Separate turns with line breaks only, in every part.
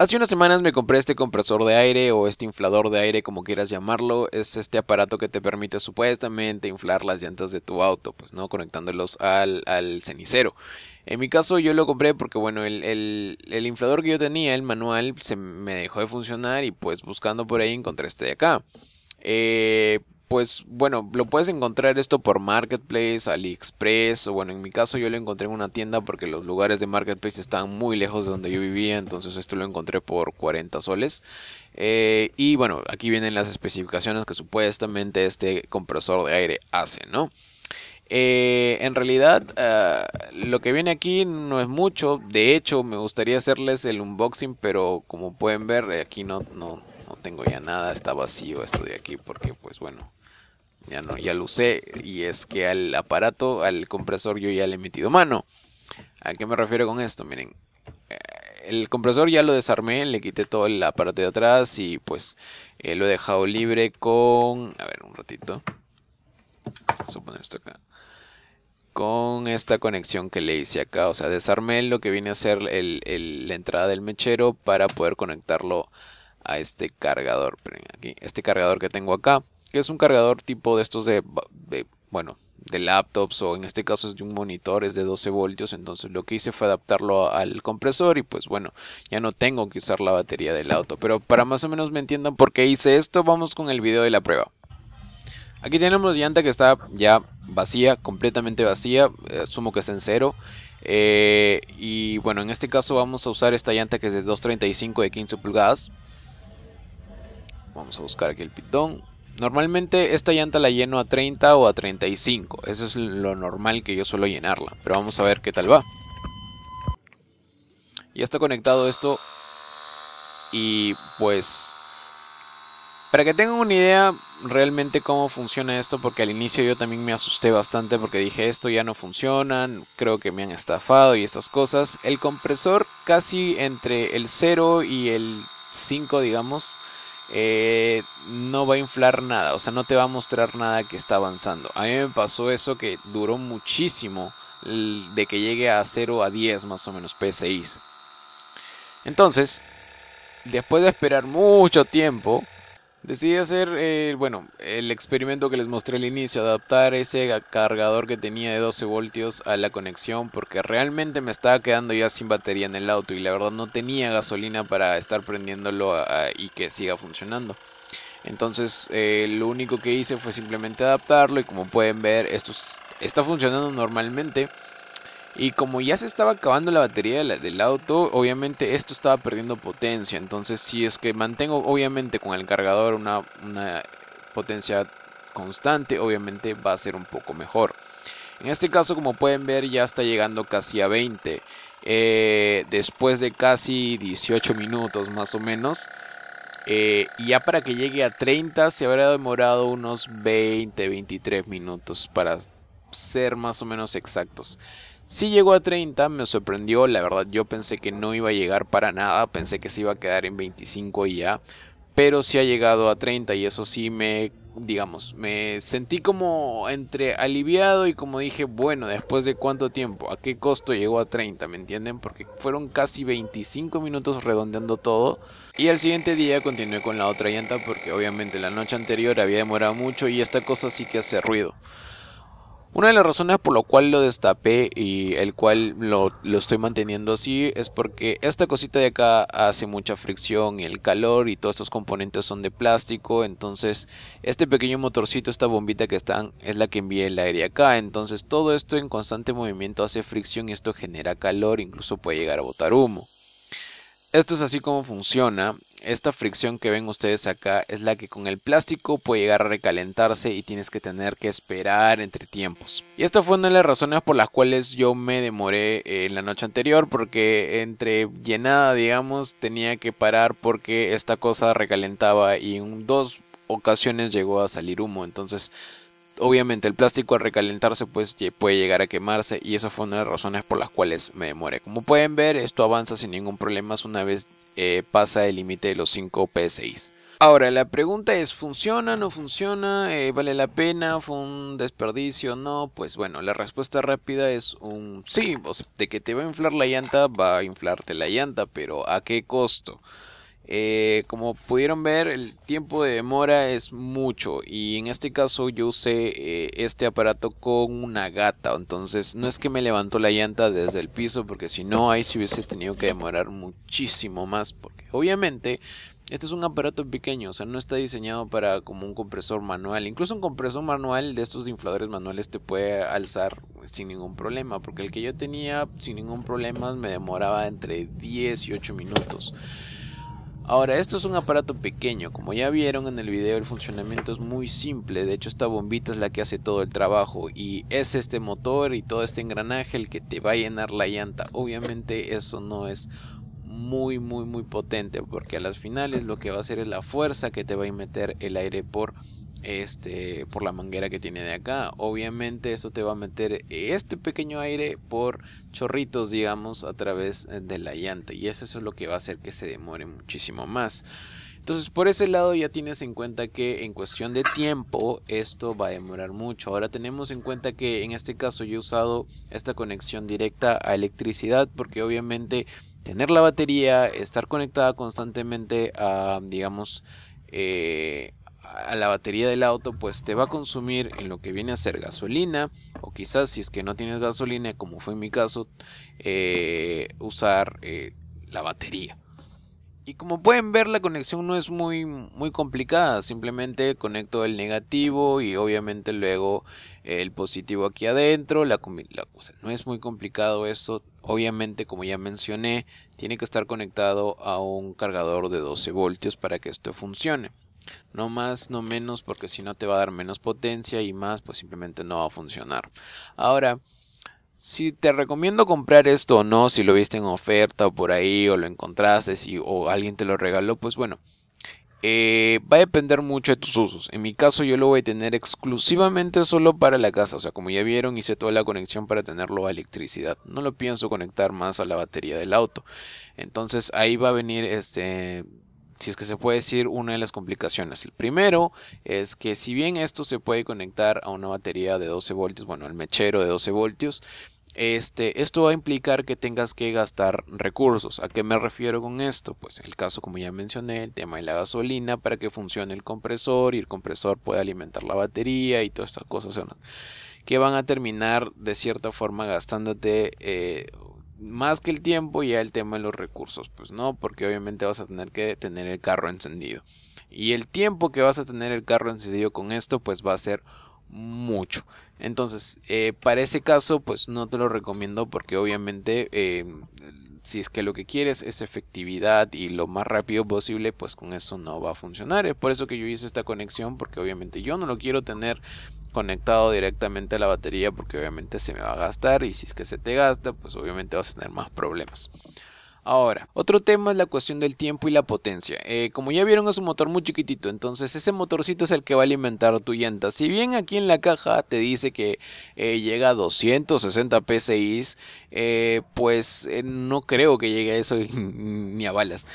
Hace unas semanas me compré este compresor de aire o este inflador de aire como quieras llamarlo. Es este aparato que te permite supuestamente inflar las llantas de tu auto, pues no conectándolos al, cenicero. En mi caso yo lo compré porque bueno, el, el, el, inflador que yo tenía, el manual, se me dejó de funcionar y pues buscando por ahí encontré este de acá. Eh, pues bueno, lo puedes encontrar esto por Marketplace, AliExpress, o bueno, en mi caso yo lo encontré en una tienda porque los lugares de Marketplace están muy lejos de donde yo vivía, entonces esto lo encontré por 40 soles. Eh, y bueno, aquí vienen las especificaciones que supuestamente este compresor de aire hace, ¿no? Eh, en realidad, eh, lo que viene aquí no es mucho. De hecho, me gustaría hacerles el unboxing, pero como pueden ver, aquí no, no, no tengo ya nada. Está vacío esto de aquí porque, pues bueno, ya no, ya lo usé y es que al aparato, al compresor yo ya le he metido mano. ¿A qué me refiero con esto? Miren, eh, el compresor ya lo desarmé, le quité todo el aparato de atrás y pues eh, lo he dejado libre con... A ver, un ratito. Vamos a poner esto acá. Con esta conexión que le hice acá, o sea, desarmé lo que viene a ser la entrada del mechero para poder conectarlo a este cargador. Aquí, este cargador que tengo acá que es un cargador tipo de estos de, bueno, de laptops o en este caso es de un monitor, es de 12 voltios, entonces lo que hice fue adaptarlo al compresor y pues bueno, ya no tengo que usar la batería del auto, pero para más o menos me entiendan por qué hice esto, vamos con el video de la prueba. Aquí tenemos llanta que está ya vacía, completamente vacía, eh, asumo que está en cero. Eh, y bueno, en este caso vamos a usar esta llanta que es de 235 de 15 pulgadas. Vamos a buscar aquí el pitón. Normalmente esta llanta la lleno a 30 o a 35. Eso es lo normal que yo suelo llenarla. Pero vamos a ver qué tal va. Ya está conectado esto. Y pues... Para que tengan una idea realmente cómo funciona esto, porque al inicio yo también me asusté bastante porque dije esto ya no funciona, creo que me han estafado y estas cosas. El compresor casi entre el 0 y el 5, digamos, eh, no va a inflar nada, o sea, no te va a mostrar nada que está avanzando. A mí me pasó eso que duró muchísimo de que llegue a 0 a 10 más o menos PSIs. Entonces, después de esperar mucho tiempo, Decidí hacer, eh, bueno, el experimento que les mostré al inicio, adaptar ese cargador que tenía de 12 voltios a la conexión, porque realmente me estaba quedando ya sin batería en el auto y la verdad no tenía gasolina para estar prendiéndolo y que siga funcionando. Entonces eh, lo único que hice fue simplemente adaptarlo y como pueden ver esto está funcionando normalmente. Y como ya se estaba acabando la batería del auto, obviamente esto estaba perdiendo potencia. Entonces si es que mantengo obviamente con el cargador una, potencia constante, obviamente va a ser un poco mejor. En este caso, como pueden ver, ya está llegando casi a 20. Eh, después de casi 18 minutos más o menos. Eh, y ya para que llegue a 30 se habrá demorado unos 20, 23 minutos para ser más o menos exactos. Si llegó a 30, me sorprendió, la verdad yo pensé que no iba a llegar para nada, pensé que se iba a quedar en 25 y ya, pero sí ha llegado a 30 y eso sí me, digamos, me sentí como entre aliviado y como dije, bueno, después de cuánto tiempo, a qué costo llegó a 30, ¿me entienden? Porque fueron casi 25 minutos redondeando todo y al siguiente día continué con la otra llanta porque obviamente la noche anterior había demorado mucho y esta cosa sí que hace ruido. Una de las razones por lo cual lo destapé y el cual lo, lo, estoy manteniendo así es porque esta cosita de acá hace mucha fricción y el calor y todos estos componentes son de plástico. Entonces este pequeño motorcito, esta bombita que están es la que envía el aire acá. Entonces todo esto en constante movimiento hace fricción y esto genera calor, incluso puede llegar a botar humo. Esto es así como funciona. Esta fricción que ven ustedes acá es la que con el plástico puede llegar a recalentarse y tienes que tener que esperar entre tiempos. Y esta fue una de las razones por las cuales yo me demoré eh, en la noche anterior porque entre llenada digamos tenía que parar porque esta cosa recalentaba y en dos ocasiones llegó a salir humo entonces obviamente el plástico al recalentarse pues puede llegar a quemarse y esa fue una de las razones por las cuales me demoré. Como pueden ver esto avanza sin ningún problema una vez eh, pasa el límite de los 5 PSI Ahora, la pregunta es, ¿funciona? ¿No funciona? Eh, ¿Vale la pena? ¿Fue un desperdicio? ¿No? Pues bueno, la respuesta rápida es un sí. de que te va a inflar la llanta, va a inflarte la llanta, pero ¿a qué costo? Eh, como pudieron ver, el tiempo de demora es mucho y en este caso yo usé eh, este aparato con una gata, entonces no es que me levantó la llanta desde el piso porque si no ahí se hubiese tenido que demorar muchísimo más porque obviamente este es un aparato pequeño, o sea, no está diseñado para como un compresor manual. Incluso un compresor manual de estos infladores manuales te puede alzar sin ningún problema, porque el que yo tenía sin ningún problema me demoraba entre 10 y 8 minutos. Ahora, esto es un aparato pequeño, como ya vieron en el video el funcionamiento es muy simple, de hecho esta bombita es la que hace todo el trabajo y es este motor y todo este engranaje el que te va a llenar la llanta. Obviamente eso no es muy muy muy potente porque a las finales lo que va a hacer es la fuerza que te va a meter el aire por este, por la manguera que tiene de acá. Obviamente eso te va a meter este pequeño aire por chorritos, digamos, a través eh, de la llanta. Y eso es lo que va a hacer que se demore muchísimo más. Entonces por ese lado ya tienes en cuenta que en cuestión de tiempo esto va a demorar mucho. Ahora tenemos en cuenta que en este caso yo he usado esta conexión directa a electricidad porque obviamente tener la batería, estar conectada constantemente a digamos eh, a la batería del auto pues te va a consumir en lo que viene a ser gasolina o quizás si es que no tienes gasolina como fue en mi caso eh, usar eh, la batería y como pueden ver la conexión no es muy muy complicada simplemente conecto el negativo y obviamente luego el positivo aquí adentro la, no es muy complicado esto obviamente como ya mencioné tiene que estar conectado a un cargador de 12 voltios para que esto funcione no más, no menos, porque si no te va a dar menos potencia y más, pues simplemente no va a funcionar. Ahora, si te recomiendo comprar esto o no, si lo viste en oferta o por ahí, o lo encontraste, si, o alguien te lo regaló, pues bueno, eh, va a depender mucho de tus usos. En mi caso yo lo voy a tener exclusivamente solo para la casa. O sea, como ya vieron, hice toda la conexión para tenerlo a electricidad. No lo pienso conectar más a la batería del auto. Entonces ahí va a venir este si es que se puede decir, una de las complicaciones. El primero es que si bien esto se puede conectar a una batería de 12 voltios, bueno, el mechero de 12 voltios, este, esto va a implicar que tengas que gastar recursos. ¿A qué me refiero con esto? Pues el caso, como ya mencioné, el tema de la gasolina para que funcione el compresor y el compresor pueda alimentar la batería y todas estas cosas que van a terminar de cierta forma gastándote eh, más que el tiempo, ya el tema de los recursos, pues no, porque obviamente vas a tener que tener el carro encendido. Y el tiempo que vas a tener el carro encendido con esto, pues va a ser mucho. Entonces, eh, para ese caso, pues no te lo recomiendo porque obviamente eh, si es que lo que quieres es efectividad y lo más rápido posible, pues con eso no va a funcionar. Es por eso que yo hice esta conexión porque obviamente yo no lo quiero tener conectado directamente a la batería porque obviamente se me va a gastar y si es que se te gasta pues obviamente vas a tener más problemas. Ahora, otro tema es la cuestión del tiempo y la potencia. Eh, como ya vieron es un motor muy chiquitito, entonces ese motorcito es el que va a alimentar tu yenta. Si bien aquí en la caja te dice que eh, llega a 260 PSI, eh, pues no creo que llegue a eso ni a balas.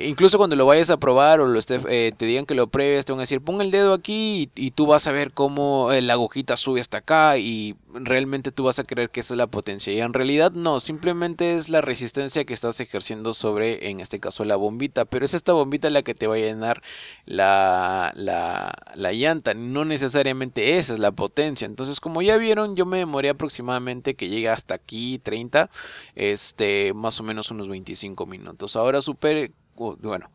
Incluso cuando lo vayas a probar o lo te digan que lo pruebes, te van a decir pon el dedo aquí y, y tú vas a ver cómo la agujita sube hasta acá y realmente tú vas a creer que esa es la potencia. Y en realidad no, simplemente es la resistencia que estás ejerciendo sobre, en este caso, la bombita. Pero es esta bombita la que te va a llenar la, la, la llanta. No necesariamente esa es la potencia. Entonces, como ya vieron, yo me demoré aproximadamente que llega hasta aquí, 30, este, más o menos unos 25 minutos. Ahora super, bueno,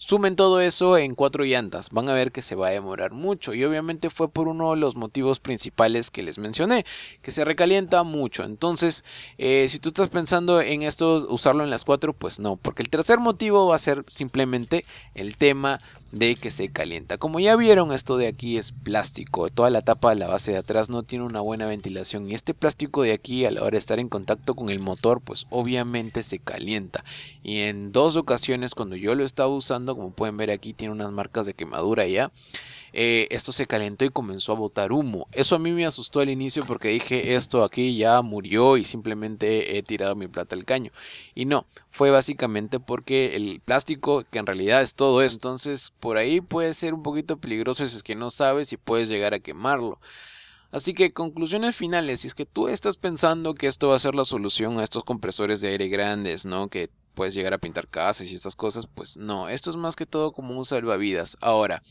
Sumen todo eso en cuatro llantas, van a ver que se va a demorar mucho y obviamente fue por uno de los motivos principales que les mencioné, que se recalienta mucho. Entonces, eh, si tú estás pensando en esto, usarlo en las cuatro, pues no, porque el tercer motivo va a ser simplemente el tema de que se calienta. Como ya vieron, esto de aquí es plástico. Toda la tapa de la base de atrás no tiene una buena ventilación. Y este plástico de aquí, a la hora de estar en contacto con el motor, pues obviamente se calienta. Y en dos ocasiones, cuando yo lo estaba usando, como pueden ver aquí, tiene unas marcas de quemadura ya. Eh, esto se calentó y comenzó a botar humo. Eso a mí me asustó al inicio porque dije, esto aquí ya murió y simplemente he tirado mi plata al caño. Y no, fue básicamente porque el plástico, que en realidad es todo eso, entonces por ahí puede ser un poquito peligroso si es que no sabes y puedes llegar a quemarlo. Así que conclusiones finales, si es que tú estás pensando que esto va a ser la solución a estos compresores de aire grandes, ¿no? Que puedes llegar a pintar casas y estas cosas, pues no, esto es más que todo como un salvavidas. Ahora,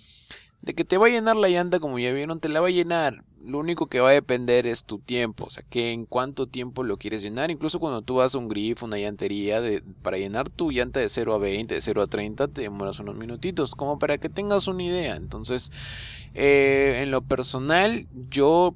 de que te va a llenar la llanta, como ya vieron, te la va a llenar. Lo único que va a depender es tu tiempo, o sea, que en cuánto tiempo lo quieres llenar. Incluso cuando tú vas a un grifo, una llantería, de, para llenar tu llanta de 0 a 20, de 0 a 30, te demoras unos minutitos, como para que tengas una idea. Entonces, eh, en lo personal, yo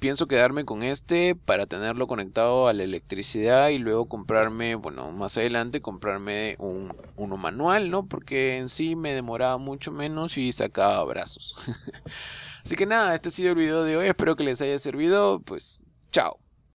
pienso quedarme con este para tenerlo conectado a la electricidad y luego comprarme, bueno, más adelante comprarme un, uno manual, ¿no? Porque en sí me demoraba mucho menos y sacaba brazos. Así que nada, este ha sido el video de hoy, espero que les haya servido, pues chao.